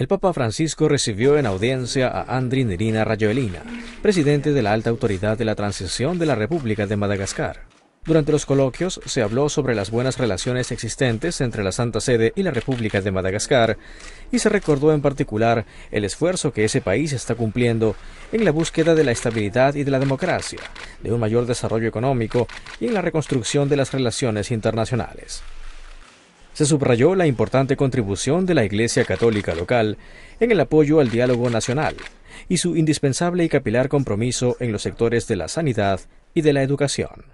El Papa Francisco recibió en audiencia a Andri Nerina Rayoelina, presidente de la alta autoridad de la transición de la República de Madagascar. Durante los coloquios se habló sobre las buenas relaciones existentes entre la Santa Sede y la República de Madagascar y se recordó en particular el esfuerzo que ese país está cumpliendo en la búsqueda de la estabilidad y de la democracia, de un mayor desarrollo económico y en la reconstrucción de las relaciones internacionales se subrayó la importante contribución de la Iglesia Católica local en el apoyo al diálogo nacional y su indispensable y capilar compromiso en los sectores de la sanidad y de la educación.